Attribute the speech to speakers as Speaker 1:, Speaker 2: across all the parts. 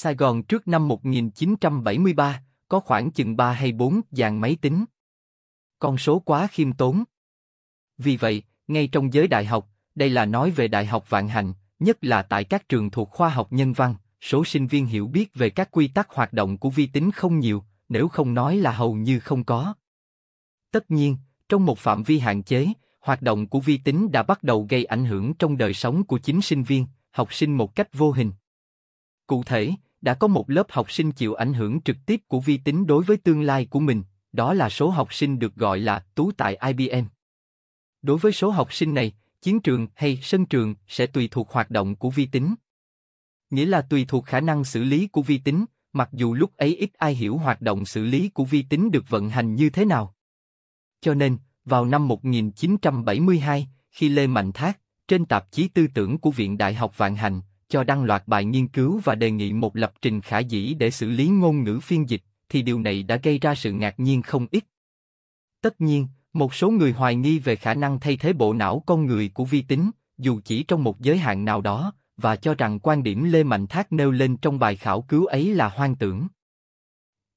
Speaker 1: Sài Gòn trước năm 1973, có khoảng chừng 3 hay 4 dàn máy tính. Con số quá khiêm tốn. Vì vậy, ngay trong giới đại học, đây là nói về đại học vạn hành, nhất là tại các trường thuộc khoa học nhân văn, số sinh viên hiểu biết về các quy tắc hoạt động của vi tính không nhiều, nếu không nói là hầu như không có. Tất nhiên, trong một phạm vi hạn chế, hoạt động của vi tính đã bắt đầu gây ảnh hưởng trong đời sống của chính sinh viên, học sinh một cách vô hình. Cụ thể, đã có một lớp học sinh chịu ảnh hưởng trực tiếp của vi tính đối với tương lai của mình, đó là số học sinh được gọi là tú tại IBM. Đối với số học sinh này, chiến trường hay sân trường sẽ tùy thuộc hoạt động của vi tính. Nghĩa là tùy thuộc khả năng xử lý của vi tính, mặc dù lúc ấy ít ai hiểu hoạt động xử lý của vi tính được vận hành như thế nào. Cho nên, vào năm 1972, khi Lê Mạnh Thác, trên tạp chí tư tưởng của Viện Đại học Vạn Hành, cho đăng loạt bài nghiên cứu và đề nghị một lập trình khả dĩ để xử lý ngôn ngữ phiên dịch, thì điều này đã gây ra sự ngạc nhiên không ít. Tất nhiên, một số người hoài nghi về khả năng thay thế bộ não con người của vi tính, dù chỉ trong một giới hạn nào đó, và cho rằng quan điểm Lê Mạnh Thác nêu lên trong bài khảo cứu ấy là hoang tưởng.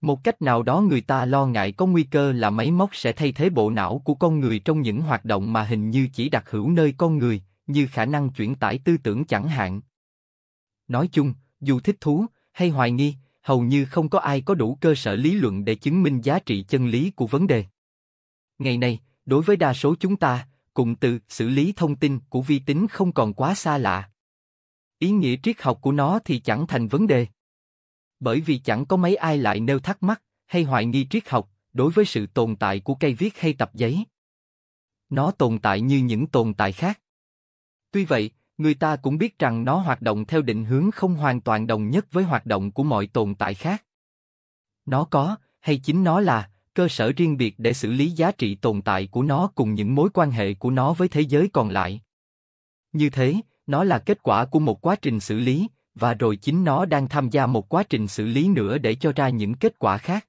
Speaker 1: Một cách nào đó người ta lo ngại có nguy cơ là máy móc sẽ thay thế bộ não của con người trong những hoạt động mà hình như chỉ đặc hữu nơi con người, như khả năng chuyển tải tư tưởng chẳng hạn, Nói chung, dù thích thú hay hoài nghi, hầu như không có ai có đủ cơ sở lý luận để chứng minh giá trị chân lý của vấn đề. Ngày nay, đối với đa số chúng ta, cụm từ xử lý thông tin của vi tính không còn quá xa lạ. Ý nghĩa triết học của nó thì chẳng thành vấn đề. Bởi vì chẳng có mấy ai lại nêu thắc mắc hay hoài nghi triết học đối với sự tồn tại của cây viết hay tập giấy. Nó tồn tại như những tồn tại khác. Tuy vậy, người ta cũng biết rằng nó hoạt động theo định hướng không hoàn toàn đồng nhất với hoạt động của mọi tồn tại khác. Nó có, hay chính nó là, cơ sở riêng biệt để xử lý giá trị tồn tại của nó cùng những mối quan hệ của nó với thế giới còn lại. Như thế, nó là kết quả của một quá trình xử lý, và rồi chính nó đang tham gia một quá trình xử lý nữa để cho ra những kết quả khác.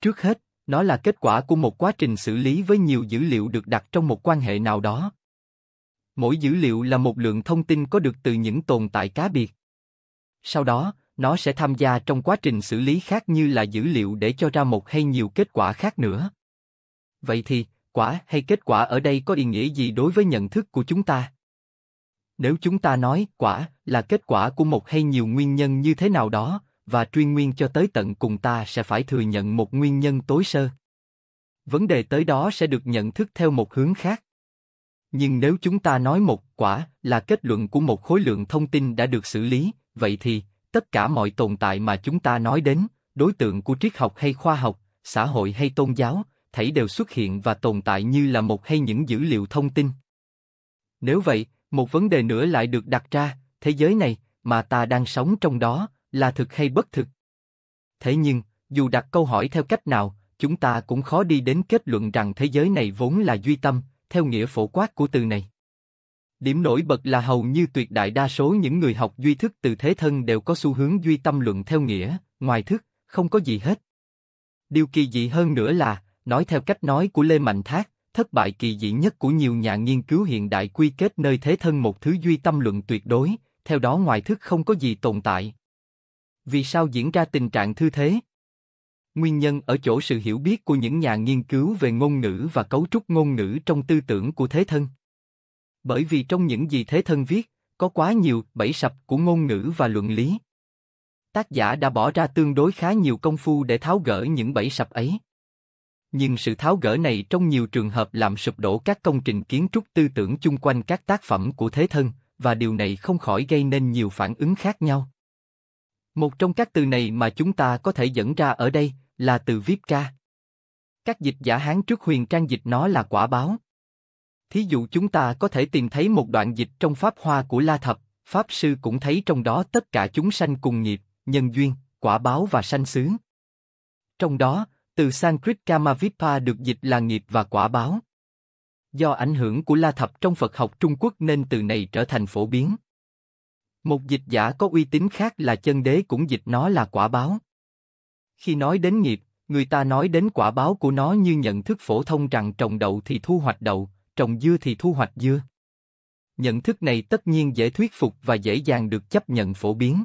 Speaker 1: Trước hết, nó là kết quả của một quá trình xử lý với nhiều dữ liệu được đặt trong một quan hệ nào đó. Mỗi dữ liệu là một lượng thông tin có được từ những tồn tại cá biệt. Sau đó, nó sẽ tham gia trong quá trình xử lý khác như là dữ liệu để cho ra một hay nhiều kết quả khác nữa. Vậy thì, quả hay kết quả ở đây có ý nghĩa gì đối với nhận thức của chúng ta? Nếu chúng ta nói quả là kết quả của một hay nhiều nguyên nhân như thế nào đó, và truy nguyên cho tới tận cùng ta sẽ phải thừa nhận một nguyên nhân tối sơ. Vấn đề tới đó sẽ được nhận thức theo một hướng khác. Nhưng nếu chúng ta nói một quả là kết luận của một khối lượng thông tin đã được xử lý, vậy thì tất cả mọi tồn tại mà chúng ta nói đến, đối tượng của triết học hay khoa học, xã hội hay tôn giáo, thảy đều xuất hiện và tồn tại như là một hay những dữ liệu thông tin. Nếu vậy, một vấn đề nữa lại được đặt ra, thế giới này mà ta đang sống trong đó là thực hay bất thực? Thế nhưng, dù đặt câu hỏi theo cách nào, chúng ta cũng khó đi đến kết luận rằng thế giới này vốn là duy tâm, theo nghĩa phổ quát của từ này. Điểm nổi bật là hầu như tuyệt đại đa số những người học duy thức từ thế thân đều có xu hướng duy tâm luận theo nghĩa, ngoài thức, không có gì hết. Điều kỳ dị hơn nữa là, nói theo cách nói của Lê Mạnh Thác, thất bại kỳ dị nhất của nhiều nhà nghiên cứu hiện đại quy kết nơi thế thân một thứ duy tâm luận tuyệt đối, theo đó ngoài thức không có gì tồn tại. Vì sao diễn ra tình trạng thư thế? nguyên nhân ở chỗ sự hiểu biết của những nhà nghiên cứu về ngôn ngữ và cấu trúc ngôn ngữ trong tư tưởng của thế thân. Bởi vì trong những gì thế thân viết, có quá nhiều bẫy sập của ngôn ngữ và luận lý. Tác giả đã bỏ ra tương đối khá nhiều công phu để tháo gỡ những bẫy sập ấy. Nhưng sự tháo gỡ này trong nhiều trường hợp làm sụp đổ các công trình kiến trúc tư tưởng chung quanh các tác phẩm của thế thân, và điều này không khỏi gây nên nhiều phản ứng khác nhau. Một trong các từ này mà chúng ta có thể dẫn ra ở đây là từ viết ca. Các dịch giả Hán trước huyền trang dịch nó là quả báo. Thí dụ chúng ta có thể tìm thấy một đoạn dịch trong Pháp Hoa của La Thập, Pháp Sư cũng thấy trong đó tất cả chúng sanh cùng nghiệp, nhân duyên, quả báo và sanh xứ. Trong đó, từ Sanskrit Kamavipa được dịch là nghiệp và quả báo. Do ảnh hưởng của La Thập trong Phật học Trung Quốc nên từ này trở thành phổ biến. Một dịch giả có uy tín khác là chân đế cũng dịch nó là quả báo. Khi nói đến nghiệp, người ta nói đến quả báo của nó như nhận thức phổ thông rằng trồng đậu thì thu hoạch đậu, trồng dưa thì thu hoạch dưa. Nhận thức này tất nhiên dễ thuyết phục và dễ dàng được chấp nhận phổ biến.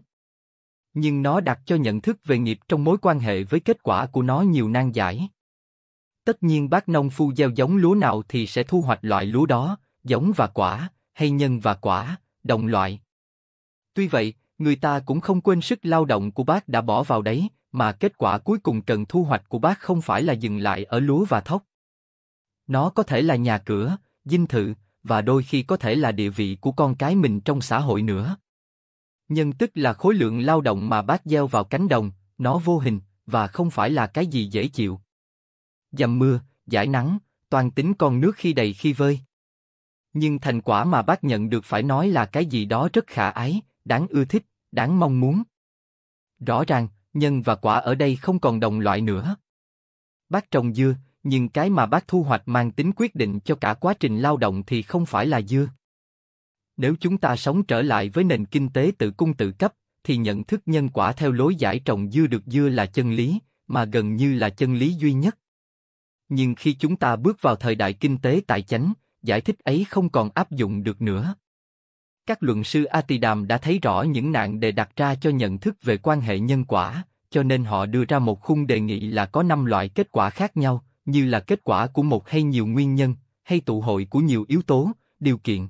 Speaker 1: Nhưng nó đặt cho nhận thức về nghiệp trong mối quan hệ với kết quả của nó nhiều nan giải. Tất nhiên bác nông phu gieo giống lúa nào thì sẽ thu hoạch loại lúa đó, giống và quả, hay nhân và quả, đồng loại. Tuy vậy, người ta cũng không quên sức lao động của bác đã bỏ vào đấy, mà kết quả cuối cùng cần thu hoạch của bác không phải là dừng lại ở lúa và thóc. Nó có thể là nhà cửa, dinh thự, và đôi khi có thể là địa vị của con cái mình trong xã hội nữa. Nhân tức là khối lượng lao động mà bác gieo vào cánh đồng, nó vô hình, và không phải là cái gì dễ chịu. Dầm mưa, giải nắng, toàn tính con nước khi đầy khi vơi. Nhưng thành quả mà bác nhận được phải nói là cái gì đó rất khả ái, đáng ưa thích, đáng mong muốn. Rõ ràng, nhân và quả ở đây không còn đồng loại nữa. Bác trồng dưa, nhưng cái mà bác thu hoạch mang tính quyết định cho cả quá trình lao động thì không phải là dưa. Nếu chúng ta sống trở lại với nền kinh tế tự cung tự cấp, thì nhận thức nhân quả theo lối giải trồng dưa được dưa là chân lý, mà gần như là chân lý duy nhất. Nhưng khi chúng ta bước vào thời đại kinh tế tài chánh, giải thích ấy không còn áp dụng được nữa. Các luận sư Atidam đã thấy rõ những nạn đề đặt ra cho nhận thức về quan hệ nhân quả, cho nên họ đưa ra một khung đề nghị là có năm loại kết quả khác nhau, như là kết quả của một hay nhiều nguyên nhân, hay tụ hội của nhiều yếu tố, điều kiện.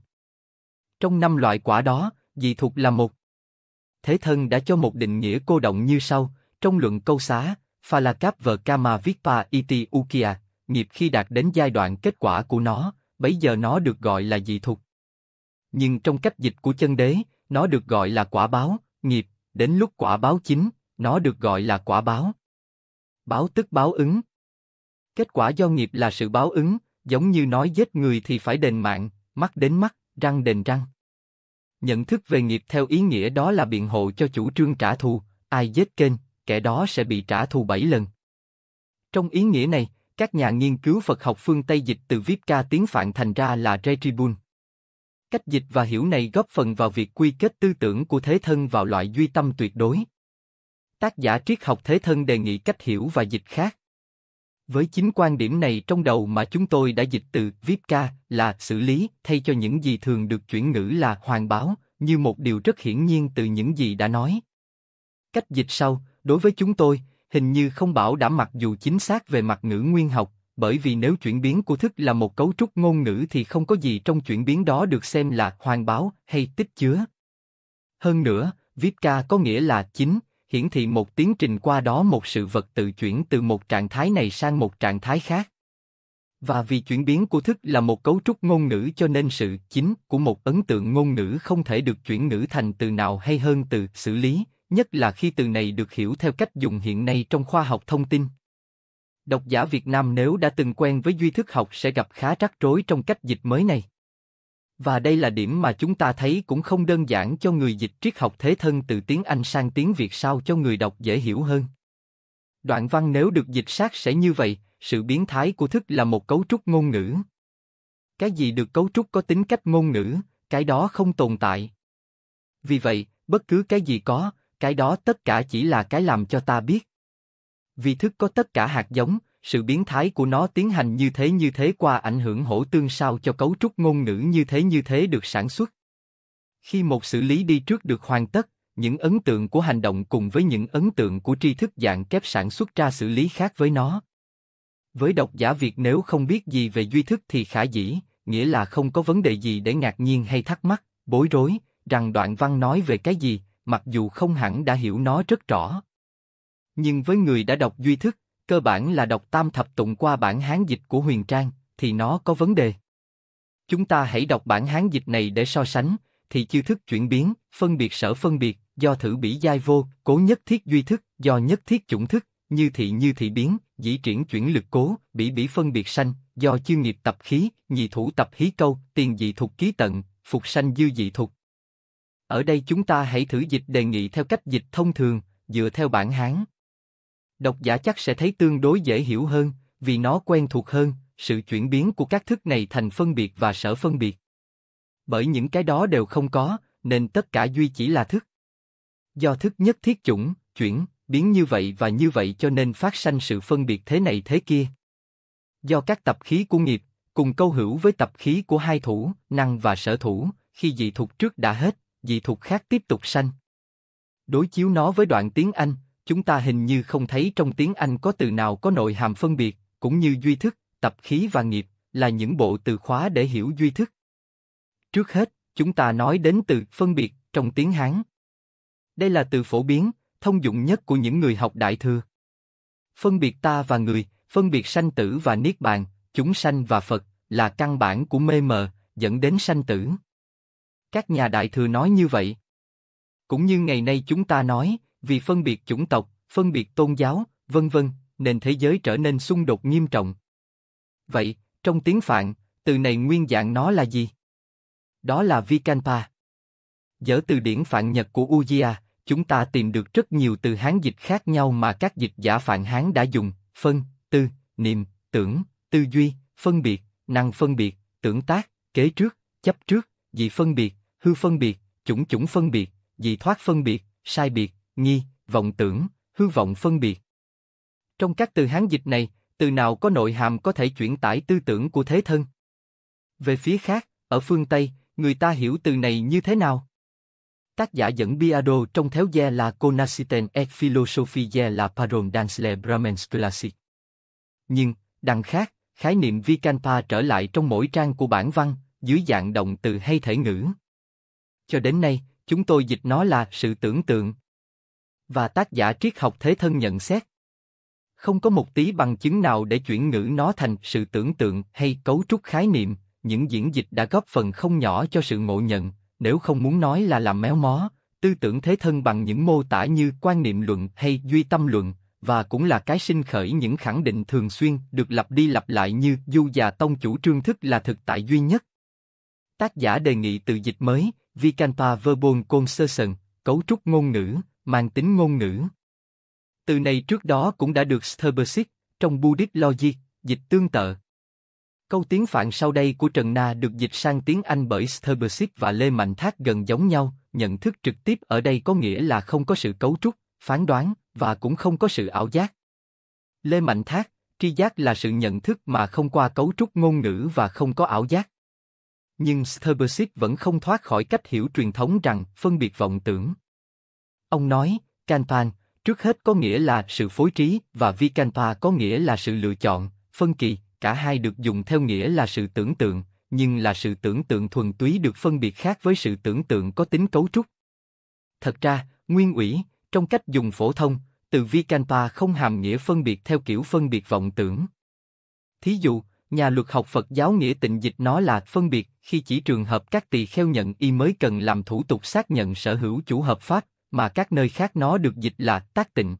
Speaker 1: Trong năm loại quả đó, dị thuộc là một. Thế thân đã cho một định nghĩa cô động như sau, trong luận câu xá, Phalakap vờ Kama Vipa Iti Ukia, nghiệp khi đạt đến giai đoạn kết quả của nó, bấy giờ nó được gọi là dị thuộc nhưng trong cách dịch của chân đế, nó được gọi là quả báo, nghiệp, đến lúc quả báo chính nó được gọi là quả báo. Báo tức báo ứng. Kết quả do nghiệp là sự báo ứng, giống như nói giết người thì phải đền mạng, mắt đến mắt, răng đền răng. Nhận thức về nghiệp theo ý nghĩa đó là biện hộ cho chủ trương trả thù, ai giết kênh, kẻ đó sẽ bị trả thù bảy lần. Trong ý nghĩa này, các nhà nghiên cứu Phật học phương Tây dịch từ viết ca tiếng Phạn thành ra là Retribun. Cách dịch và hiểu này góp phần vào việc quy kết tư tưởng của thế thân vào loại duy tâm tuyệt đối. Tác giả triết học thế thân đề nghị cách hiểu và dịch khác. Với chính quan điểm này trong đầu mà chúng tôi đã dịch từ viết là xử lý thay cho những gì thường được chuyển ngữ là hoàn báo, như một điều rất hiển nhiên từ những gì đã nói. Cách dịch sau, đối với chúng tôi, hình như không bảo đảm mặc dù chính xác về mặt ngữ nguyên học, bởi vì nếu chuyển biến của thức là một cấu trúc ngôn ngữ thì không có gì trong chuyển biến đó được xem là hoàn báo hay tích chứa. Hơn nữa, Vipka có nghĩa là chính, hiển thị một tiến trình qua đó một sự vật tự chuyển từ một trạng thái này sang một trạng thái khác. Và vì chuyển biến của thức là một cấu trúc ngôn ngữ cho nên sự chính của một ấn tượng ngôn ngữ không thể được chuyển ngữ thành từ nào hay hơn từ xử lý, nhất là khi từ này được hiểu theo cách dùng hiện nay trong khoa học thông tin. Độc giả Việt Nam nếu đã từng quen với duy thức học sẽ gặp khá rắc rối trong cách dịch mới này. Và đây là điểm mà chúng ta thấy cũng không đơn giản cho người dịch triết học thế thân từ tiếng Anh sang tiếng Việt sao cho người đọc dễ hiểu hơn. Đoạn văn nếu được dịch sát sẽ như vậy, sự biến thái của thức là một cấu trúc ngôn ngữ. Cái gì được cấu trúc có tính cách ngôn ngữ, cái đó không tồn tại. Vì vậy, bất cứ cái gì có, cái đó tất cả chỉ là cái làm cho ta biết vì thức có tất cả hạt giống, sự biến thái của nó tiến hành như thế như thế qua ảnh hưởng hỗ tương sao cho cấu trúc ngôn ngữ như thế như thế được sản xuất. Khi một xử lý đi trước được hoàn tất, những ấn tượng của hành động cùng với những ấn tượng của tri thức dạng kép sản xuất ra xử lý khác với nó. Với độc giả Việt nếu không biết gì về duy thức thì khả dĩ, nghĩa là không có vấn đề gì để ngạc nhiên hay thắc mắc, bối rối, rằng đoạn văn nói về cái gì, mặc dù không hẳn đã hiểu nó rất rõ. Nhưng với người đã đọc duy thức, cơ bản là đọc tam thập tụng qua bản hán dịch của Huyền Trang, thì nó có vấn đề. Chúng ta hãy đọc bản hán dịch này để so sánh, thì chiêu thức chuyển biến, phân biệt sở phân biệt, do thử bỉ giai vô, cố nhất thiết duy thức, do nhất thiết chủng thức, như thị như thị biến, dĩ triển chuyển lực cố, bỉ bỉ phân biệt sanh, do chiêu nghiệp tập khí, nhị thủ tập hí câu, tiền dị thuộc ký tận, phục sanh dư dị thuộc. Ở đây chúng ta hãy thử dịch đề nghị theo cách dịch thông thường, dựa theo bản hán. Độc giả chắc sẽ thấy tương đối dễ hiểu hơn, vì nó quen thuộc hơn, sự chuyển biến của các thức này thành phân biệt và sở phân biệt. Bởi những cái đó đều không có, nên tất cả duy chỉ là thức. Do thức nhất thiết chủng, chuyển, biến như vậy và như vậy cho nên phát sanh sự phân biệt thế này thế kia. Do các tập khí của nghiệp, cùng câu hữu với tập khí của hai thủ, năng và sở thủ, khi dị thuộc trước đã hết, dị thuộc khác tiếp tục sanh. Đối chiếu nó với đoạn tiếng Anh, chúng ta hình như không thấy trong tiếng Anh có từ nào có nội hàm phân biệt, cũng như duy thức, tập khí và nghiệp, là những bộ từ khóa để hiểu duy thức. Trước hết, chúng ta nói đến từ phân biệt trong tiếng Hán. Đây là từ phổ biến, thông dụng nhất của những người học Đại Thừa. Phân biệt ta và người, phân biệt sanh tử và niết bàn, chúng sanh và Phật, là căn bản của mê mờ, dẫn đến sanh tử. Các nhà Đại Thừa nói như vậy. Cũng như ngày nay chúng ta nói, vì phân biệt chủng tộc, phân biệt tôn giáo, vân vân, nên thế giới trở nên xung đột nghiêm trọng. Vậy, trong tiếng Phạn, từ này nguyên dạng nó là gì? Đó là Vikanpa. Dở từ điển Phạn Nhật của Ujia, chúng ta tìm được rất nhiều từ Hán dịch khác nhau mà các dịch giả Phạn Hán đã dùng, phân, tư, niệm, tưởng, tư duy, phân biệt, năng phân biệt, tưởng tác, kế trước, chấp trước, dị phân biệt, hư phân biệt, chủng chủng phân biệt, dị thoát phân biệt, sai biệt, nghi vọng tưởng, hư vọng phân biệt. Trong các từ Hán dịch này, từ nào có nội hàm có thể chuyển tải tư tưởng của thế thân? Về phía khác, ở phương Tây, người ta hiểu từ này như thế nào? Tác giả dẫn Biado trong Théo Gia là Conaciten et Philosophie la Parole dans les Brahmins classiques. Nhưng, đằng khác, khái niệm Vikanpa trở lại trong mỗi trang của bản văn, dưới dạng động từ hay thể ngữ. Cho đến nay, chúng tôi dịch nó là sự tưởng tượng, và tác giả triết học thế thân nhận xét. Không có một tí bằng chứng nào để chuyển ngữ nó thành sự tưởng tượng hay cấu trúc khái niệm, những diễn dịch đã góp phần không nhỏ cho sự ngộ nhận, nếu không muốn nói là làm méo mó, tư tưởng thế thân bằng những mô tả như quan niệm luận hay duy tâm luận, và cũng là cái sinh khởi những khẳng định thường xuyên được lặp đi lặp lại như du già tông chủ trương thức là thực tại duy nhất. Tác giả đề nghị từ dịch mới, Vikanpa Verbal Concession, cấu trúc ngôn ngữ, mang tính ngôn ngữ. Từ này trước đó cũng đã được Sterbesic, trong Buddhist Logic, dịch tương tự. Câu tiếng Phạn sau đây của Trần Na được dịch sang tiếng Anh bởi Sterbesic và Lê Mạnh Thác gần giống nhau, nhận thức trực tiếp ở đây có nghĩa là không có sự cấu trúc, phán đoán, và cũng không có sự ảo giác. Lê Mạnh Thác, tri giác là sự nhận thức mà không qua cấu trúc ngôn ngữ và không có ảo giác. Nhưng Sterbesic vẫn không thoát khỏi cách hiểu truyền thống rằng phân biệt vọng tưởng Ông nói, Cantoan, trước hết có nghĩa là sự phối trí và vi Vicanta có nghĩa là sự lựa chọn, phân kỳ, cả hai được dùng theo nghĩa là sự tưởng tượng, nhưng là sự tưởng tượng thuần túy được phân biệt khác với sự tưởng tượng có tính cấu trúc. Thật ra, nguyên ủy, trong cách dùng phổ thông, từ vi Vicanta không hàm nghĩa phân biệt theo kiểu phân biệt vọng tưởng. Thí dụ, nhà luật học Phật giáo nghĩa tịnh dịch nó là phân biệt khi chỉ trường hợp các tỳ kheo nhận y mới cần làm thủ tục xác nhận sở hữu chủ hợp pháp mà các nơi khác nó được dịch là tác tịnh.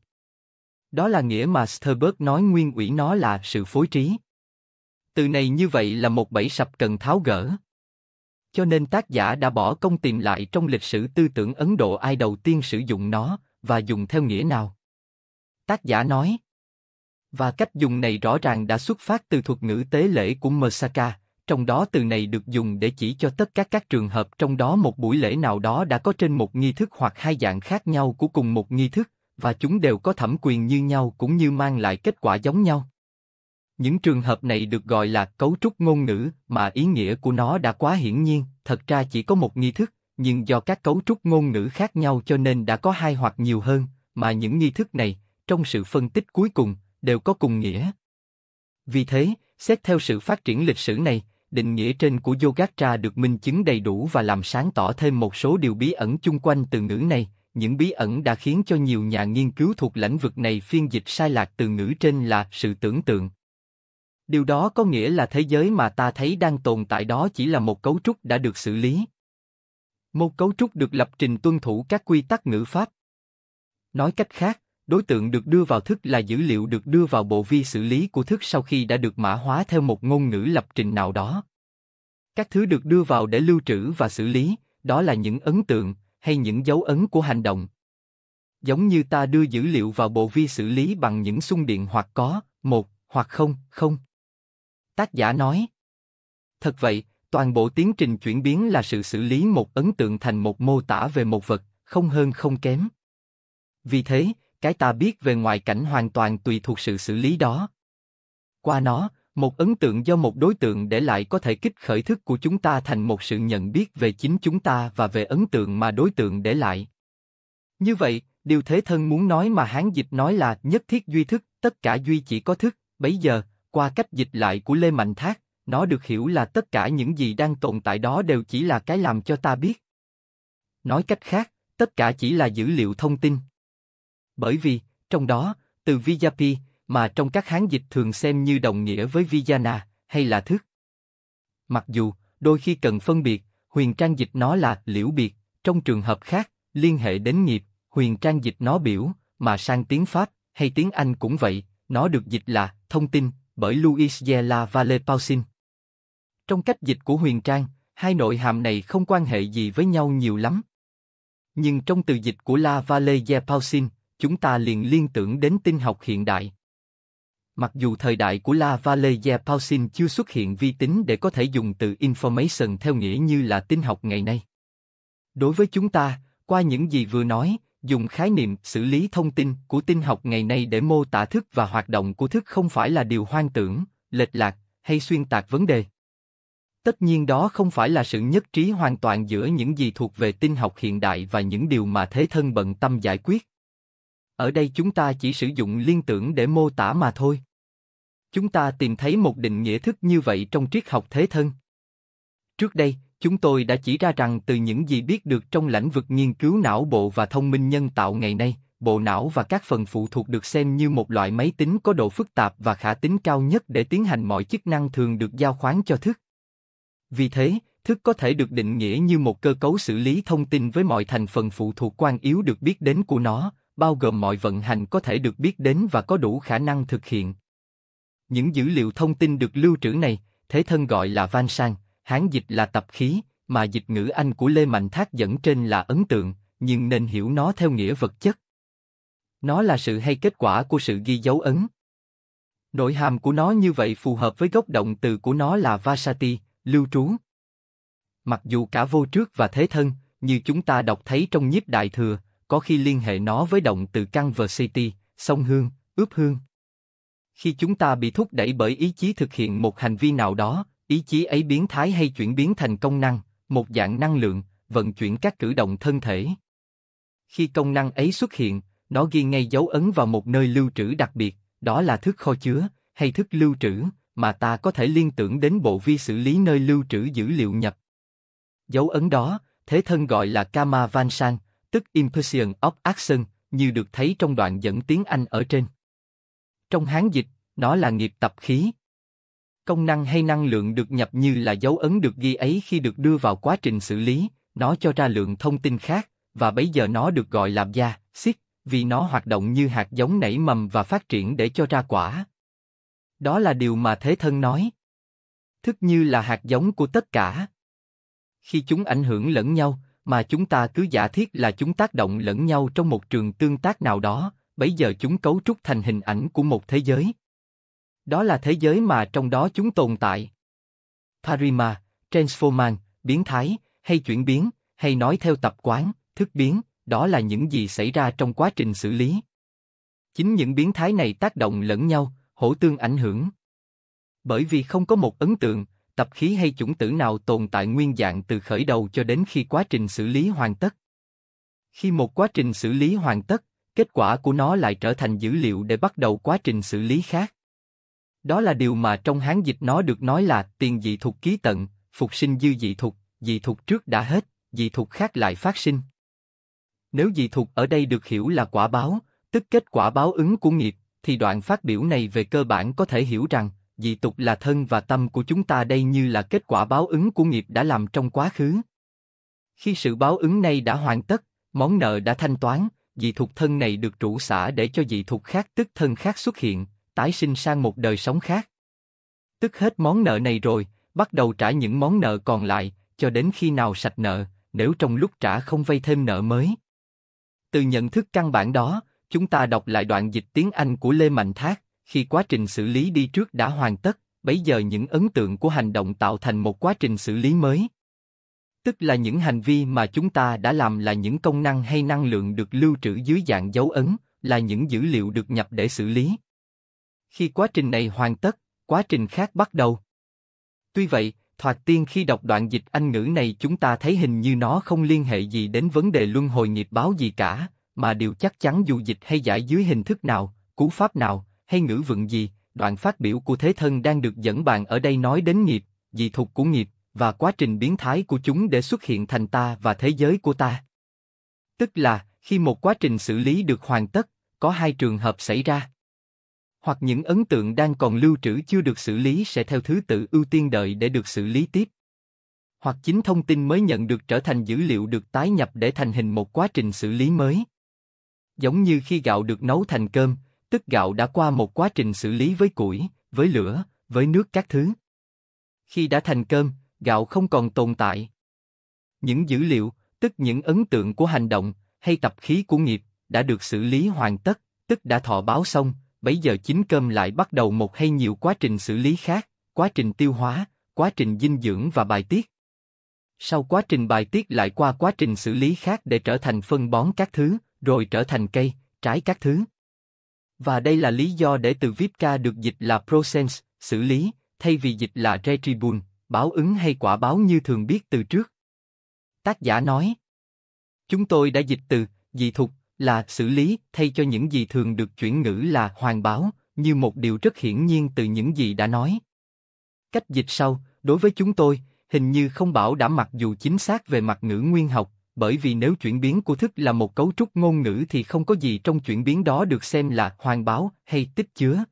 Speaker 1: Đó là nghĩa mà Sterberg nói nguyên ủy nó là sự phối trí. Từ này như vậy là một bẫy sập cần tháo gỡ. Cho nên tác giả đã bỏ công tìm lại trong lịch sử tư tưởng Ấn Độ ai đầu tiên sử dụng nó, và dùng theo nghĩa nào. Tác giả nói, và cách dùng này rõ ràng đã xuất phát từ thuật ngữ tế lễ của Mersaka trong đó từ này được dùng để chỉ cho tất cả các trường hợp trong đó một buổi lễ nào đó đã có trên một nghi thức hoặc hai dạng khác nhau của cùng một nghi thức, và chúng đều có thẩm quyền như nhau cũng như mang lại kết quả giống nhau. Những trường hợp này được gọi là cấu trúc ngôn ngữ, mà ý nghĩa của nó đã quá hiển nhiên, thật ra chỉ có một nghi thức, nhưng do các cấu trúc ngôn ngữ khác nhau cho nên đã có hai hoặc nhiều hơn, mà những nghi thức này, trong sự phân tích cuối cùng, đều có cùng nghĩa. Vì thế, xét theo sự phát triển lịch sử này, định nghĩa trên của Yogacara được minh chứng đầy đủ và làm sáng tỏ thêm một số điều bí ẩn chung quanh từ ngữ này. Những bí ẩn đã khiến cho nhiều nhà nghiên cứu thuộc lĩnh vực này phiên dịch sai lạc từ ngữ trên là sự tưởng tượng. Điều đó có nghĩa là thế giới mà ta thấy đang tồn tại đó chỉ là một cấu trúc đã được xử lý. Một cấu trúc được lập trình tuân thủ các quy tắc ngữ pháp. Nói cách khác, Đối tượng được đưa vào thức là dữ liệu được đưa vào bộ vi xử lý của thức sau khi đã được mã hóa theo một ngôn ngữ lập trình nào đó. Các thứ được đưa vào để lưu trữ và xử lý, đó là những ấn tượng hay những dấu ấn của hành động. Giống như ta đưa dữ liệu vào bộ vi xử lý bằng những xung điện hoặc có, một, hoặc không, không. Tác giả nói. Thật vậy, toàn bộ tiến trình chuyển biến là sự xử lý một ấn tượng thành một mô tả về một vật, không hơn không kém. Vì thế, cái ta biết về ngoại cảnh hoàn toàn tùy thuộc sự xử lý đó. Qua nó, một ấn tượng do một đối tượng để lại có thể kích khởi thức của chúng ta thành một sự nhận biết về chính chúng ta và về ấn tượng mà đối tượng để lại. Như vậy, điều thế thân muốn nói mà hán dịch nói là nhất thiết duy thức, tất cả duy chỉ có thức, bấy giờ, qua cách dịch lại của Lê Mạnh Thác, nó được hiểu là tất cả những gì đang tồn tại đó đều chỉ là cái làm cho ta biết. Nói cách khác, tất cả chỉ là dữ liệu thông tin. Bởi vì, trong đó, từ Vijapi, mà trong các hán dịch thường xem như đồng nghĩa với Vijana, hay là thức. Mặc dù, đôi khi cần phân biệt, huyền trang dịch nó là liễu biệt, trong trường hợp khác, liên hệ đến nghiệp, huyền trang dịch nó biểu, mà sang tiếng Pháp, hay tiếng Anh cũng vậy, nó được dịch là thông tin, bởi Louis de la Le Pausin. Trong cách dịch của huyền trang, hai nội hàm này không quan hệ gì với nhau nhiều lắm. Nhưng trong từ dịch của La Valle Pausin, chúng ta liền liên tưởng đến tinh học hiện đại. Mặc dù thời đại của La Valleja Pausin chưa xuất hiện vi tính để có thể dùng từ information theo nghĩa như là tinh học ngày nay. Đối với chúng ta, qua những gì vừa nói, dùng khái niệm xử lý thông tin của tinh học ngày nay để mô tả thức và hoạt động của thức không phải là điều hoang tưởng, lệch lạc hay xuyên tạc vấn đề. Tất nhiên đó không phải là sự nhất trí hoàn toàn giữa những gì thuộc về tinh học hiện đại và những điều mà thế thân bận tâm giải quyết. Ở đây chúng ta chỉ sử dụng liên tưởng để mô tả mà thôi. Chúng ta tìm thấy một định nghĩa thức như vậy trong triết học thế thân. Trước đây, chúng tôi đã chỉ ra rằng từ những gì biết được trong lĩnh vực nghiên cứu não bộ và thông minh nhân tạo ngày nay, bộ não và các phần phụ thuộc được xem như một loại máy tính có độ phức tạp và khả tính cao nhất để tiến hành mọi chức năng thường được giao khoán cho thức. Vì thế, thức có thể được định nghĩa như một cơ cấu xử lý thông tin với mọi thành phần phụ thuộc quan yếu được biết đến của nó, bao gồm mọi vận hành có thể được biết đến và có đủ khả năng thực hiện. Những dữ liệu thông tin được lưu trữ này, thế thân gọi là van sang, hán dịch là tập khí, mà dịch ngữ Anh của Lê Mạnh Thác dẫn trên là ấn tượng, nhưng nên hiểu nó theo nghĩa vật chất. Nó là sự hay kết quả của sự ghi dấu ấn. Nội hàm của nó như vậy phù hợp với gốc động từ của nó là vasati, lưu trú. Mặc dù cả vô trước và thế thân, như chúng ta đọc thấy trong nhiếp đại thừa, có khi liên hệ nó với động từ city, sông hương, ướp hương. Khi chúng ta bị thúc đẩy bởi ý chí thực hiện một hành vi nào đó, ý chí ấy biến thái hay chuyển biến thành công năng, một dạng năng lượng, vận chuyển các cử động thân thể. Khi công năng ấy xuất hiện, nó ghi ngay dấu ấn vào một nơi lưu trữ đặc biệt, đó là thức kho chứa, hay thức lưu trữ, mà ta có thể liên tưởng đến bộ vi xử lý nơi lưu trữ dữ liệu nhập. Dấu ấn đó, thế thân gọi là Kama Vansan, tức Impression of Action, như được thấy trong đoạn dẫn tiếng Anh ở trên. Trong Hán dịch, nó là nghiệp tập khí. Công năng hay năng lượng được nhập như là dấu ấn được ghi ấy khi được đưa vào quá trình xử lý, nó cho ra lượng thông tin khác, và bây giờ nó được gọi là da, xích, vì nó hoạt động như hạt giống nảy mầm và phát triển để cho ra quả. Đó là điều mà Thế Thân nói. Thức như là hạt giống của tất cả. Khi chúng ảnh hưởng lẫn nhau, mà chúng ta cứ giả thiết là chúng tác động lẫn nhau trong một trường tương tác nào đó, bấy giờ chúng cấu trúc thành hình ảnh của một thế giới. Đó là thế giới mà trong đó chúng tồn tại. Parima, transformant, biến thái, hay chuyển biến, hay nói theo tập quán, thức biến, đó là những gì xảy ra trong quá trình xử lý. Chính những biến thái này tác động lẫn nhau, hỗ tương ảnh hưởng. Bởi vì không có một ấn tượng, tập khí hay chủng tử nào tồn tại nguyên dạng từ khởi đầu cho đến khi quá trình xử lý hoàn tất. Khi một quá trình xử lý hoàn tất, kết quả của nó lại trở thành dữ liệu để bắt đầu quá trình xử lý khác. Đó là điều mà trong Hán dịch nó được nói là tiền dị thuộc ký tận, phục sinh dư dị thuộc, dị thuộc trước đã hết, dị thuộc khác lại phát sinh. Nếu dị thuộc ở đây được hiểu là quả báo, tức kết quả báo ứng của nghiệp, thì đoạn phát biểu này về cơ bản có thể hiểu rằng dị tục là thân và tâm của chúng ta đây như là kết quả báo ứng của nghiệp đã làm trong quá khứ. Khi sự báo ứng này đã hoàn tất, món nợ đã thanh toán, dị thuộc thân này được trụ xả để cho dị thuộc khác tức thân khác xuất hiện, tái sinh sang một đời sống khác. Tức hết món nợ này rồi, bắt đầu trả những món nợ còn lại, cho đến khi nào sạch nợ, nếu trong lúc trả không vay thêm nợ mới. Từ nhận thức căn bản đó, chúng ta đọc lại đoạn dịch tiếng Anh của Lê Mạnh Thác, khi quá trình xử lý đi trước đã hoàn tất, bấy giờ những ấn tượng của hành động tạo thành một quá trình xử lý mới. Tức là những hành vi mà chúng ta đã làm là những công năng hay năng lượng được lưu trữ dưới dạng dấu ấn, là những dữ liệu được nhập để xử lý. Khi quá trình này hoàn tất, quá trình khác bắt đầu. Tuy vậy, thoạt tiên khi đọc đoạn dịch Anh ngữ này chúng ta thấy hình như nó không liên hệ gì đến vấn đề luân hồi nghiệp báo gì cả, mà điều chắc chắn dù dịch hay giải dưới hình thức nào, cú pháp nào, hay ngữ vựng gì, đoạn phát biểu của thế thân đang được dẫn bạn ở đây nói đến nghiệp, dị thục của nghiệp, và quá trình biến thái của chúng để xuất hiện thành ta và thế giới của ta. Tức là, khi một quá trình xử lý được hoàn tất, có hai trường hợp xảy ra. Hoặc những ấn tượng đang còn lưu trữ chưa được xử lý sẽ theo thứ tự ưu tiên đợi để được xử lý tiếp. Hoặc chính thông tin mới nhận được trở thành dữ liệu được tái nhập để thành hình một quá trình xử lý mới. Giống như khi gạo được nấu thành cơm, Tức gạo đã qua một quá trình xử lý với củi, với lửa, với nước các thứ. Khi đã thành cơm, gạo không còn tồn tại. Những dữ liệu, tức những ấn tượng của hành động hay tập khí của nghiệp đã được xử lý hoàn tất, tức đã thọ báo xong, bấy giờ chính cơm lại bắt đầu một hay nhiều quá trình xử lý khác, quá trình tiêu hóa, quá trình dinh dưỡng và bài tiết. Sau quá trình bài tiết lại qua quá trình xử lý khác để trở thành phân bón các thứ, rồi trở thành cây, trái các thứ. Và đây là lý do để từ Vipca được dịch là Prosense, xử lý, thay vì dịch là Retribune, báo ứng hay quả báo như thường biết từ trước. Tác giả nói, chúng tôi đã dịch từ, dị thục, là xử lý, thay cho những gì thường được chuyển ngữ là hoàn báo, như một điều rất hiển nhiên từ những gì đã nói. Cách dịch sau, đối với chúng tôi, hình như không bảo đảm mặc dù chính xác về mặt ngữ nguyên học, bởi vì nếu chuyển biến của thức là một cấu trúc ngôn ngữ thì không có gì trong chuyển biến đó được xem là hoàn báo hay tích chứa.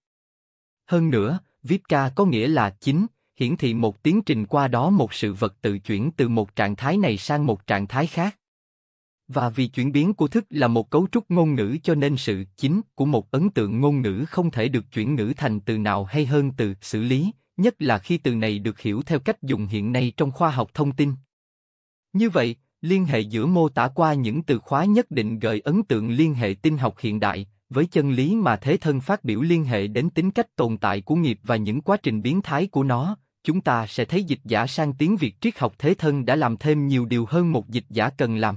Speaker 1: Hơn nữa, Vipka có nghĩa là chính, hiển thị một tiến trình qua đó một sự vật tự chuyển từ một trạng thái này sang một trạng thái khác. Và vì chuyển biến của thức là một cấu trúc ngôn ngữ cho nên sự chính của một ấn tượng ngôn ngữ không thể được chuyển ngữ thành từ nào hay hơn từ xử lý, nhất là khi từ này được hiểu theo cách dùng hiện nay trong khoa học thông tin. Như vậy, Liên hệ giữa mô tả qua những từ khóa nhất định gợi ấn tượng liên hệ tinh học hiện đại, với chân lý mà thế thân phát biểu liên hệ đến tính cách tồn tại của nghiệp và những quá trình biến thái của nó, chúng ta sẽ thấy dịch giả sang tiếng Việt triết học thế thân đã làm thêm nhiều điều hơn một dịch giả cần làm.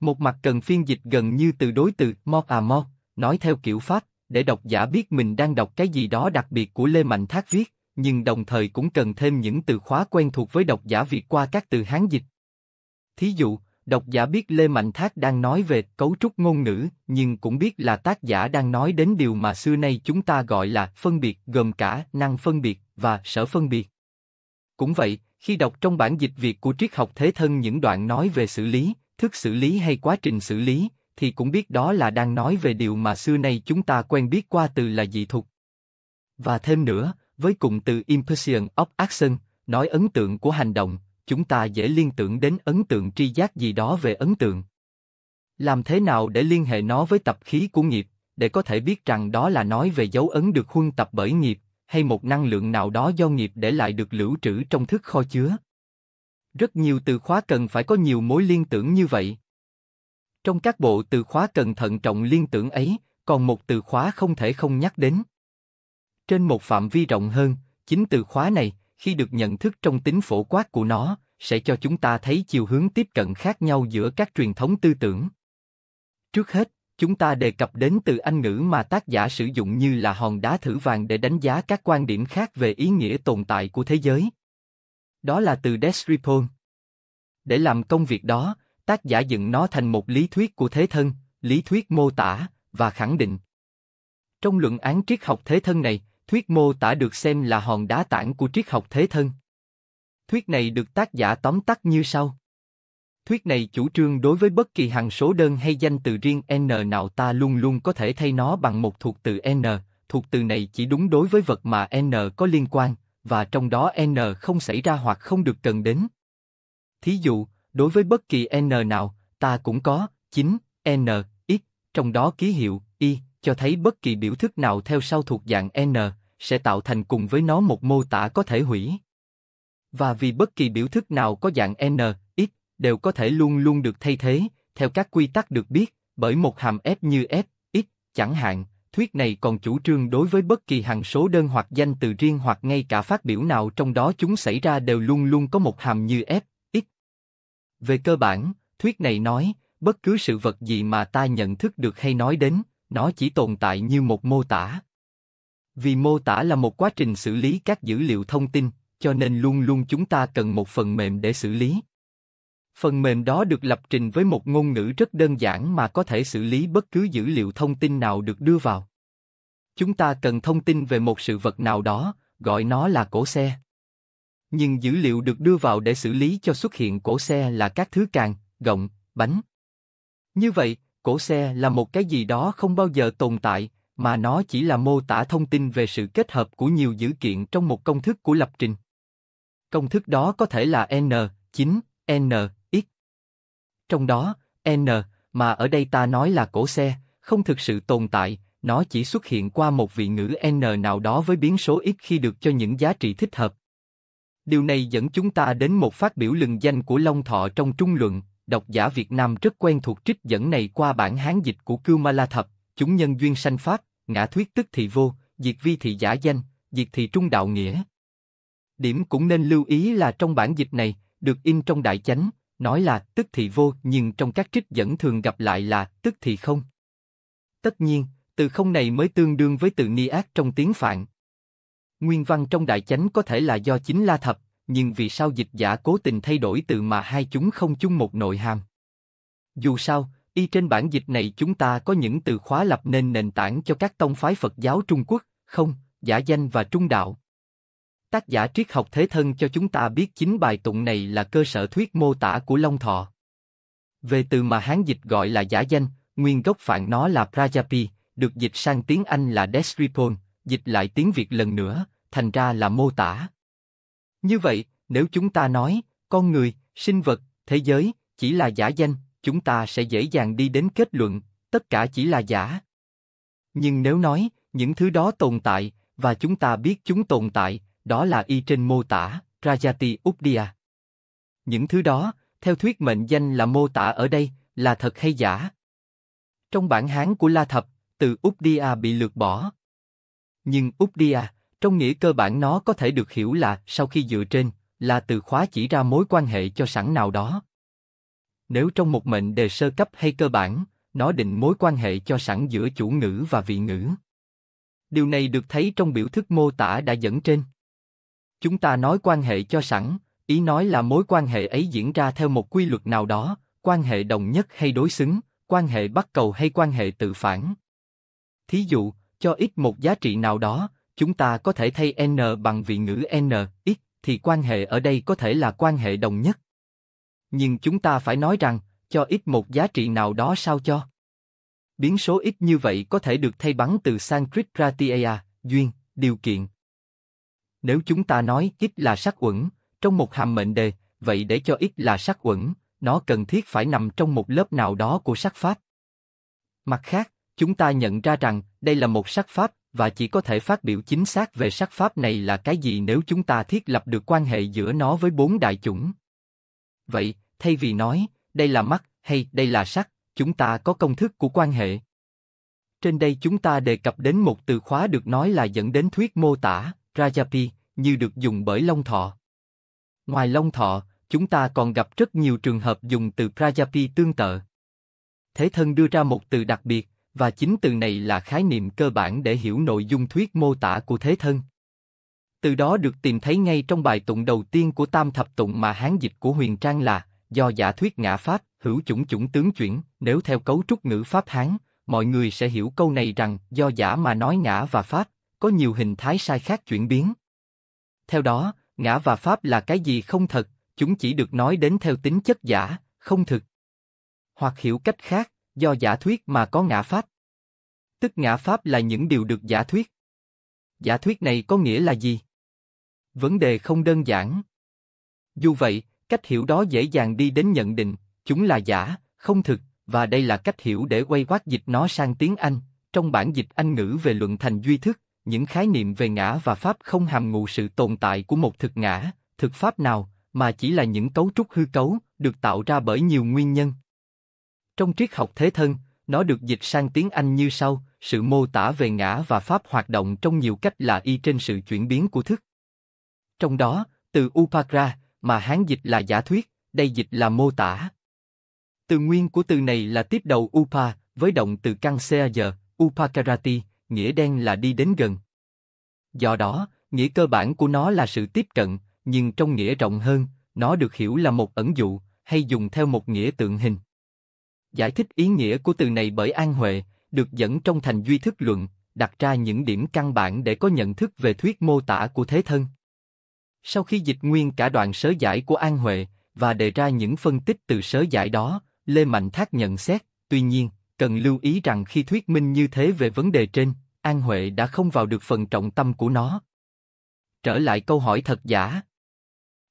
Speaker 1: Một mặt cần phiên dịch gần như từ đối từ mot à mot, nói theo kiểu Pháp, để độc giả biết mình đang đọc cái gì đó đặc biệt của Lê Mạnh Thác viết, nhưng đồng thời cũng cần thêm những từ khóa quen thuộc với độc giả Việt qua các từ Hán dịch. Thí dụ, độc giả biết Lê Mạnh Thác đang nói về cấu trúc ngôn ngữ, nhưng cũng biết là tác giả đang nói đến điều mà xưa nay chúng ta gọi là phân biệt gồm cả năng phân biệt và sở phân biệt. Cũng vậy, khi đọc trong bản dịch Việt của triết học thế thân những đoạn nói về xử lý, thức xử lý hay quá trình xử lý, thì cũng biết đó là đang nói về điều mà xưa nay chúng ta quen biết qua từ là dị thục. Và thêm nữa, với cụm từ impression of action, nói ấn tượng của hành động, chúng ta dễ liên tưởng đến ấn tượng tri giác gì đó về ấn tượng. Làm thế nào để liên hệ nó với tập khí của nghiệp, để có thể biết rằng đó là nói về dấu ấn được huân tập bởi nghiệp, hay một năng lượng nào đó do nghiệp để lại được lưu trữ trong thức kho chứa. Rất nhiều từ khóa cần phải có nhiều mối liên tưởng như vậy. Trong các bộ từ khóa cần thận trọng liên tưởng ấy, còn một từ khóa không thể không nhắc đến. Trên một phạm vi rộng hơn, chính từ khóa này, khi được nhận thức trong tính phổ quát của nó, sẽ cho chúng ta thấy chiều hướng tiếp cận khác nhau giữa các truyền thống tư tưởng. Trước hết, chúng ta đề cập đến từ Anh ngữ mà tác giả sử dụng như là hòn đá thử vàng để đánh giá các quan điểm khác về ý nghĩa tồn tại của thế giới. Đó là từ Description. Để làm công việc đó, tác giả dựng nó thành một lý thuyết của thế thân, lý thuyết mô tả và khẳng định. Trong luận án triết học thế thân này, Thuyết mô tả được xem là hòn đá tảng của triết học thế thân. Thuyết này được tác giả tóm tắt như sau. Thuyết này chủ trương đối với bất kỳ hằng số đơn hay danh từ riêng n nào ta luôn luôn có thể thay nó bằng một thuộc từ n, thuộc từ này chỉ đúng đối với vật mà n có liên quan, và trong đó n không xảy ra hoặc không được cần đến. Thí dụ, đối với bất kỳ n nào, ta cũng có 9, n, x, trong đó ký hiệu y cho thấy bất kỳ biểu thức nào theo sau thuộc dạng n sẽ tạo thành cùng với nó một mô tả có thể hủy. Và vì bất kỳ biểu thức nào có dạng n, x đều có thể luôn luôn được thay thế, theo các quy tắc được biết, bởi một hàm f như f, x, chẳng hạn, thuyết này còn chủ trương đối với bất kỳ hằng số đơn hoặc danh từ riêng hoặc ngay cả phát biểu nào trong đó chúng xảy ra đều luôn luôn có một hàm như f, x. Về cơ bản, thuyết này nói, bất cứ sự vật gì mà ta nhận thức được hay nói đến, nó chỉ tồn tại như một mô tả. Vì mô tả là một quá trình xử lý các dữ liệu thông tin, cho nên luôn luôn chúng ta cần một phần mềm để xử lý. Phần mềm đó được lập trình với một ngôn ngữ rất đơn giản mà có thể xử lý bất cứ dữ liệu thông tin nào được đưa vào. Chúng ta cần thông tin về một sự vật nào đó, gọi nó là cổ xe. Nhưng dữ liệu được đưa vào để xử lý cho xuất hiện cổ xe là các thứ càng, gọng, bánh. Như vậy, cổ xe là một cái gì đó không bao giờ tồn tại, mà nó chỉ là mô tả thông tin về sự kết hợp của nhiều dữ kiện trong một công thức của lập trình. Công thức đó có thể là n, 9, n, x. Trong đó, n, mà ở đây ta nói là cổ xe, không thực sự tồn tại, nó chỉ xuất hiện qua một vị ngữ n nào đó với biến số x khi được cho những giá trị thích hợp. Điều này dẫn chúng ta đến một phát biểu lừng danh của Long Thọ trong trung luận, độc giả Việt Nam rất quen thuộc trích dẫn này qua bản Hán dịch của Cưu Ma La Thập, chúng nhân duyên sanh phát ngã thuyết tức thị vô, diệt vi thị giả danh, diệt thị trung đạo nghĩa. Điểm cũng nên lưu ý là trong bản dịch này, được in trong đại chánh, nói là tức thị vô nhưng trong các trích dẫn thường gặp lại là tức thị không. Tất nhiên, từ không này mới tương đương với từ ni ác trong tiếng phạn. Nguyên văn trong đại chánh có thể là do chính la thập, nhưng vì sao dịch giả cố tình thay đổi từ mà hai chúng không chung một nội hàm. Dù sao, Y trên bản dịch này chúng ta có những từ khóa lập nên nền tảng cho các tông phái Phật giáo Trung Quốc, không, giả danh và trung đạo. Tác giả triết học thế thân cho chúng ta biết chính bài tụng này là cơ sở thuyết mô tả của Long Thọ. Về từ mà Hán dịch gọi là giả danh, nguyên gốc phạn nó là Prajapi, được dịch sang tiếng Anh là Description, dịch lại tiếng Việt lần nữa, thành ra là mô tả. Như vậy, nếu chúng ta nói, con người, sinh vật, thế giới, chỉ là giả danh, chúng ta sẽ dễ dàng đi đến kết luận, tất cả chỉ là giả. Nhưng nếu nói, những thứ đó tồn tại, và chúng ta biết chúng tồn tại, đó là y trên mô tả, Rajati Updiya. Những thứ đó, theo thuyết mệnh danh là mô tả ở đây, là thật hay giả? Trong bản Hán của La Thập, từ Updia bị lược bỏ. Nhưng Updia, trong nghĩa cơ bản nó có thể được hiểu là sau khi dựa trên, là từ khóa chỉ ra mối quan hệ cho sẵn nào đó nếu trong một mệnh đề sơ cấp hay cơ bản, nó định mối quan hệ cho sẵn giữa chủ ngữ và vị ngữ. Điều này được thấy trong biểu thức mô tả đã dẫn trên. Chúng ta nói quan hệ cho sẵn, ý nói là mối quan hệ ấy diễn ra theo một quy luật nào đó, quan hệ đồng nhất hay đối xứng, quan hệ bắt cầu hay quan hệ tự phản. Thí dụ, cho ít một giá trị nào đó, chúng ta có thể thay n bằng vị ngữ n, x, thì quan hệ ở đây có thể là quan hệ đồng nhất nhưng chúng ta phải nói rằng, cho x một giá trị nào đó sao cho. Biến số x như vậy có thể được thay bắn từ Sanskrit Pratyaya, duyên, điều kiện. Nếu chúng ta nói x là sắc uẩn, trong một hàm mệnh đề, vậy để cho x là sắc uẩn, nó cần thiết phải nằm trong một lớp nào đó của sắc pháp. Mặt khác, chúng ta nhận ra rằng đây là một sắc pháp và chỉ có thể phát biểu chính xác về sắc pháp này là cái gì nếu chúng ta thiết lập được quan hệ giữa nó với bốn đại chủng. Vậy, thay vì nói đây là mắt hay đây là sắc, chúng ta có công thức của quan hệ. Trên đây chúng ta đề cập đến một từ khóa được nói là dẫn đến thuyết mô tả Rajapi như được dùng bởi Long Thọ. Ngoài Long Thọ, chúng ta còn gặp rất nhiều trường hợp dùng từ Prajapi tương tự. Thế thân đưa ra một từ đặc biệt, và chính từ này là khái niệm cơ bản để hiểu nội dung thuyết mô tả của thế thân. Từ đó được tìm thấy ngay trong bài tụng đầu tiên của Tam Thập Tụng mà Hán dịch của Huyền Trang là do giả thuyết ngã pháp, hữu chủng chủng tướng chuyển, nếu theo cấu trúc ngữ pháp Hán, mọi người sẽ hiểu câu này rằng do giả mà nói ngã và pháp, có nhiều hình thái sai khác chuyển biến. Theo đó, ngã và pháp là cái gì không thật, chúng chỉ được nói đến theo tính chất giả, không thực. Hoặc hiểu cách khác, do giả thuyết mà có ngã pháp. Tức ngã pháp là những điều được giả thuyết. Giả thuyết này có nghĩa là gì? Vấn đề không đơn giản. Dù vậy, Cách hiểu đó dễ dàng đi đến nhận định, chúng là giả, không thực, và đây là cách hiểu để quay quát dịch nó sang tiếng Anh. Trong bản dịch Anh ngữ về luận thành duy thức, những khái niệm về ngã và pháp không hàm ngụ sự tồn tại của một thực ngã, thực pháp nào, mà chỉ là những cấu trúc hư cấu, được tạo ra bởi nhiều nguyên nhân. Trong triết học thế thân, nó được dịch sang tiếng Anh như sau, sự mô tả về ngã và pháp hoạt động trong nhiều cách là y trên sự chuyển biến của thức. Trong đó, từ Upakra, mà Hán dịch là giả thuyết, đây dịch là mô tả. Từ nguyên của từ này là tiếp đầu upa với động từ căn xe giờ, upakarati, nghĩa đen là đi đến gần. Do đó, nghĩa cơ bản của nó là sự tiếp cận, nhưng trong nghĩa rộng hơn, nó được hiểu là một ẩn dụ, hay dùng theo một nghĩa tượng hình. Giải thích ý nghĩa của từ này bởi An Huệ, được dẫn trong thành duy thức luận, đặt ra những điểm căn bản để có nhận thức về thuyết mô tả của thế thân. Sau khi dịch nguyên cả đoạn sớ giải của An Huệ và đề ra những phân tích từ sớ giải đó, Lê Mạnh Thác nhận xét, tuy nhiên, cần lưu ý rằng khi thuyết minh như thế về vấn đề trên, An Huệ đã không vào được phần trọng tâm của nó. Trở lại câu hỏi thật giả.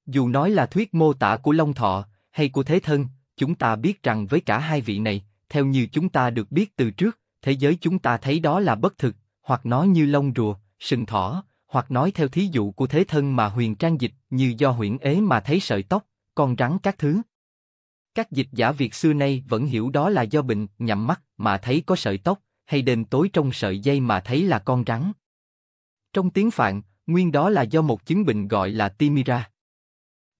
Speaker 1: Dù nói là thuyết mô tả của Long Thọ hay của Thế Thân, chúng ta biết rằng với cả hai vị này, theo như chúng ta được biết từ trước, thế giới chúng ta thấy đó là bất thực, hoặc nó như lông rùa, sừng thỏ, hoặc nói theo thí dụ của thế thân mà huyền trang dịch như do huyễn ế mà thấy sợi tóc, con rắn các thứ. Các dịch giả Việt xưa nay vẫn hiểu đó là do bệnh, nhắm mắt mà thấy có sợi tóc, hay đêm tối trong sợi dây mà thấy là con rắn. Trong tiếng Phạn, nguyên đó là do một chứng bệnh gọi là Timira.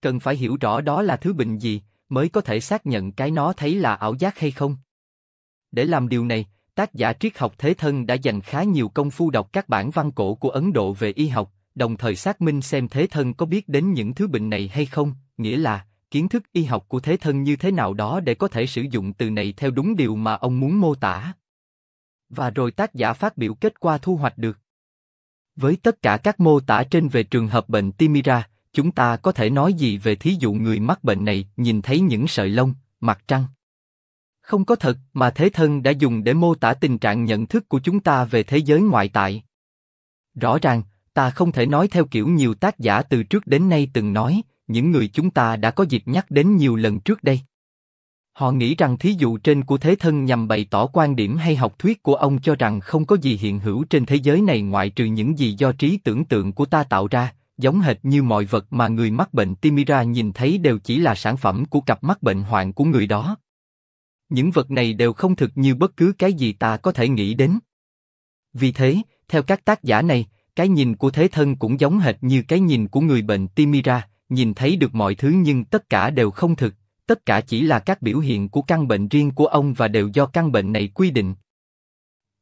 Speaker 1: Cần phải hiểu rõ đó là thứ bệnh gì mới có thể xác nhận cái nó thấy là ảo giác hay không. Để làm điều này, tác giả triết học thế thân đã dành khá nhiều công phu đọc các bản văn cổ của Ấn Độ về y học, đồng thời xác minh xem thế thân có biết đến những thứ bệnh này hay không, nghĩa là kiến thức y học của thế thân như thế nào đó để có thể sử dụng từ này theo đúng điều mà ông muốn mô tả. Và rồi tác giả phát biểu kết quả thu hoạch được. Với tất cả các mô tả trên về trường hợp bệnh Timira, chúng ta có thể nói gì về thí dụ người mắc bệnh này nhìn thấy những sợi lông, mặt trăng? không có thật mà thế thân đã dùng để mô tả tình trạng nhận thức của chúng ta về thế giới ngoại tại. Rõ ràng, ta không thể nói theo kiểu nhiều tác giả từ trước đến nay từng nói, những người chúng ta đã có dịp nhắc đến nhiều lần trước đây. Họ nghĩ rằng thí dụ trên của thế thân nhằm bày tỏ quan điểm hay học thuyết của ông cho rằng không có gì hiện hữu trên thế giới này ngoại trừ những gì do trí tưởng tượng của ta tạo ra, giống hệt như mọi vật mà người mắc bệnh Timira nhìn thấy đều chỉ là sản phẩm của cặp mắt bệnh hoạn của người đó những vật này đều không thực như bất cứ cái gì ta có thể nghĩ đến. Vì thế, theo các tác giả này, cái nhìn của thế thân cũng giống hệt như cái nhìn của người bệnh Timira, nhìn thấy được mọi thứ nhưng tất cả đều không thực, tất cả chỉ là các biểu hiện của căn bệnh riêng của ông và đều do căn bệnh này quy định.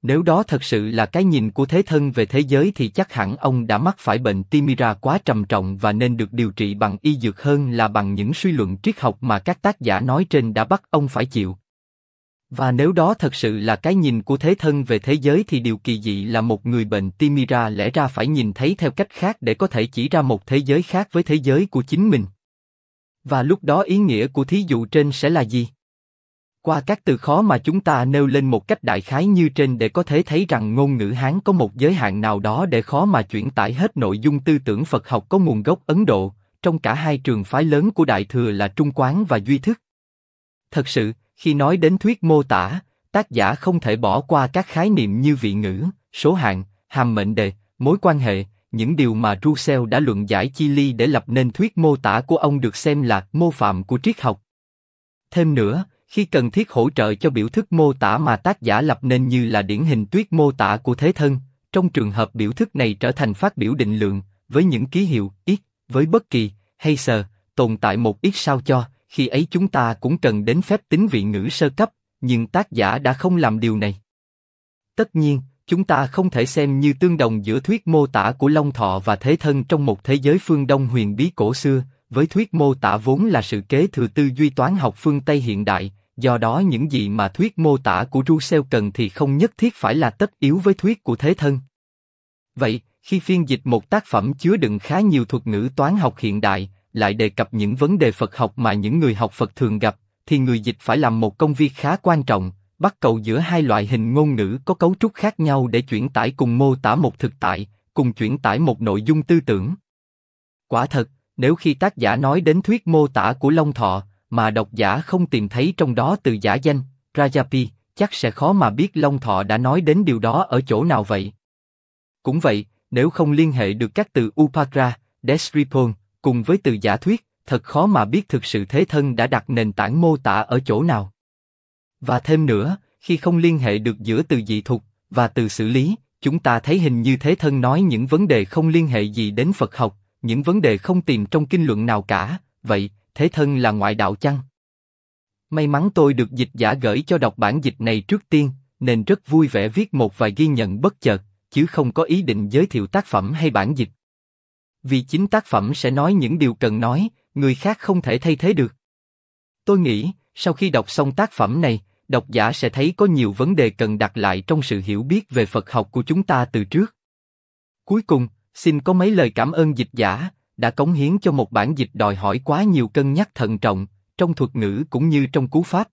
Speaker 1: Nếu đó thật sự là cái nhìn của thế thân về thế giới thì chắc hẳn ông đã mắc phải bệnh Timira quá trầm trọng và nên được điều trị bằng y dược hơn là bằng những suy luận triết học mà các tác giả nói trên đã bắt ông phải chịu. Và nếu đó thật sự là cái nhìn của thế thân về thế giới thì điều kỳ dị là một người bệnh Timira lẽ ra phải nhìn thấy theo cách khác để có thể chỉ ra một thế giới khác với thế giới của chính mình. Và lúc đó ý nghĩa của thí dụ trên sẽ là gì? Qua các từ khó mà chúng ta nêu lên một cách đại khái như trên để có thể thấy rằng ngôn ngữ Hán có một giới hạn nào đó để khó mà chuyển tải hết nội dung tư tưởng Phật học có nguồn gốc Ấn Độ, trong cả hai trường phái lớn của Đại Thừa là Trung Quán và Duy Thức. Thật sự, khi nói đến thuyết mô tả, tác giả không thể bỏ qua các khái niệm như vị ngữ, số hạng, hàm mệnh đề, mối quan hệ, những điều mà Russell đã luận giải chi ly để lập nên thuyết mô tả của ông được xem là mô phạm của triết học. Thêm nữa, khi cần thiết hỗ trợ cho biểu thức mô tả mà tác giả lập nên như là điển hình tuyết mô tả của thế thân, trong trường hợp biểu thức này trở thành phát biểu định lượng, với những ký hiệu, ít, với bất kỳ, hay sờ, tồn tại một ít sao cho, khi ấy chúng ta cũng cần đến phép tính vị ngữ sơ cấp, nhưng tác giả đã không làm điều này. Tất nhiên, chúng ta không thể xem như tương đồng giữa thuyết mô tả của Long Thọ và Thế Thân trong một thế giới phương Đông huyền bí cổ xưa, với thuyết mô tả vốn là sự kế thừa tư duy toán học phương Tây hiện đại, do đó những gì mà thuyết mô tả của Rousseau cần thì không nhất thiết phải là tất yếu với thuyết của Thế Thân. Vậy, khi phiên dịch một tác phẩm chứa đựng khá nhiều thuật ngữ toán học hiện đại, lại đề cập những vấn đề Phật học mà những người học Phật thường gặp, thì người dịch phải làm một công việc khá quan trọng, bắt cầu giữa hai loại hình ngôn ngữ có cấu trúc khác nhau để chuyển tải cùng mô tả một thực tại, cùng chuyển tải một nội dung tư tưởng. Quả thật, nếu khi tác giả nói đến thuyết mô tả của Long Thọ, mà độc giả không tìm thấy trong đó từ giả danh, Rajapi, chắc sẽ khó mà biết Long Thọ đã nói đến điều đó ở chỗ nào vậy. Cũng vậy, nếu không liên hệ được các từ Upakra, Desripon, cùng với từ giả thuyết, thật khó mà biết thực sự thế thân đã đặt nền tảng mô tả ở chỗ nào. Và thêm nữa, khi không liên hệ được giữa từ dị thuật và từ xử lý, chúng ta thấy hình như thế thân nói những vấn đề không liên hệ gì đến Phật học, những vấn đề không tìm trong kinh luận nào cả, vậy, thế thân là ngoại đạo chăng? May mắn tôi được dịch giả gửi cho đọc bản dịch này trước tiên, nên rất vui vẻ viết một vài ghi nhận bất chợt, chứ không có ý định giới thiệu tác phẩm hay bản dịch vì chính tác phẩm sẽ nói những điều cần nói, người khác không thể thay thế được. Tôi nghĩ, sau khi đọc xong tác phẩm này, độc giả sẽ thấy có nhiều vấn đề cần đặt lại trong sự hiểu biết về Phật học của chúng ta từ trước. Cuối cùng, xin có mấy lời cảm ơn dịch giả đã cống hiến cho một bản dịch đòi hỏi quá nhiều cân nhắc thận trọng trong thuật ngữ cũng như trong cú pháp.